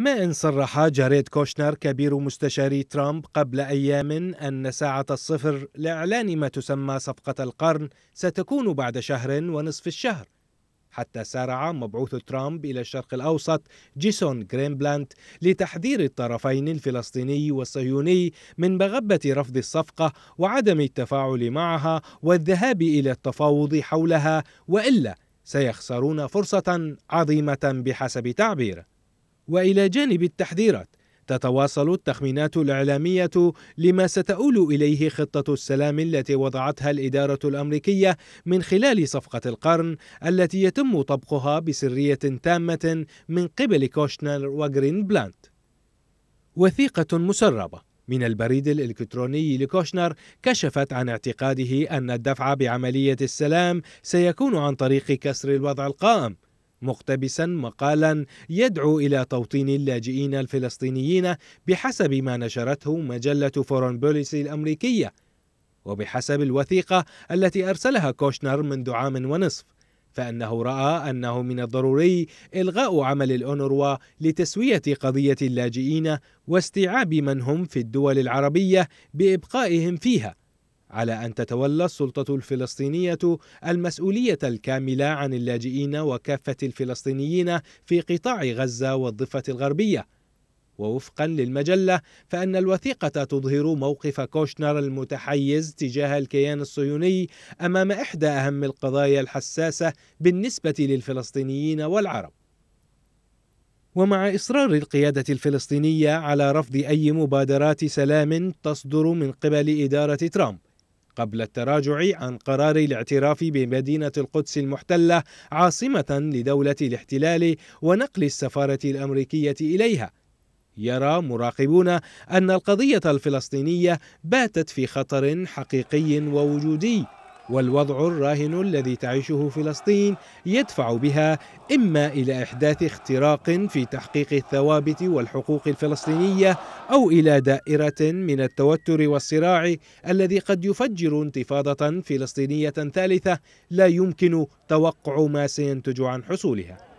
ما إن صرح جاريد كوشنر كبير مستشاري ترامب قبل أيام أن ساعة الصفر لإعلان ما تسمى صفقة القرن ستكون بعد شهر ونصف الشهر حتى سارع مبعوث ترامب إلى الشرق الأوسط جيسون غرينبلانت لتحذير الطرفين الفلسطيني والصهيوني من مغبة رفض الصفقة وعدم التفاعل معها والذهاب إلى التفاوض حولها وإلا سيخسرون فرصة عظيمة بحسب تعبيره والى جانب التحذيرات تتواصل التخمينات الاعلاميه لما ستؤول اليه خطه السلام التي وضعتها الاداره الامريكيه من خلال صفقه القرن التي يتم طبقها بسريه تامه من قبل كوشنر وجرين بلانت. وثيقه مسربه من البريد الإلكتروني لكوشنر كشفت عن اعتقاده أن الدفع بعملية السلام سيكون عن طريق كسر الوضع القائم مقتبسا مقالا يدعو الى توطين اللاجئين الفلسطينيين بحسب ما نشرته مجله فورن بوليسي الامريكيه وبحسب الوثيقه التي ارسلها كوشنر منذ عام ونصف فانه راى انه من الضروري الغاء عمل الاونروا لتسويه قضيه اللاجئين واستيعاب من هم في الدول العربيه بابقائهم فيها على أن تتولى السلطة الفلسطينية المسؤولية الكاملة عن اللاجئين وكافة الفلسطينيين في قطاع غزة والضفة الغربية ووفقا للمجلة فإن الوثيقة تظهر موقف كوشنر المتحيز تجاه الكيان الصهيوني أمام إحدى أهم القضايا الحساسة بالنسبة للفلسطينيين والعرب ومع إصرار القيادة الفلسطينية على رفض أي مبادرات سلام تصدر من قبل إدارة ترامب قبل التراجع عن قرار الاعتراف بمدينة القدس المحتلة عاصمة لدولة الاحتلال ونقل السفارة الأمريكية إليها يرى مراقبون أن القضية الفلسطينية باتت في خطر حقيقي ووجودي والوضع الراهن الذي تعيشه فلسطين يدفع بها إما إلى إحداث اختراق في تحقيق الثوابت والحقوق الفلسطينية أو إلى دائرة من التوتر والصراع الذي قد يفجر انتفاضة فلسطينية ثالثة لا يمكن توقع ما سينتج عن حصولها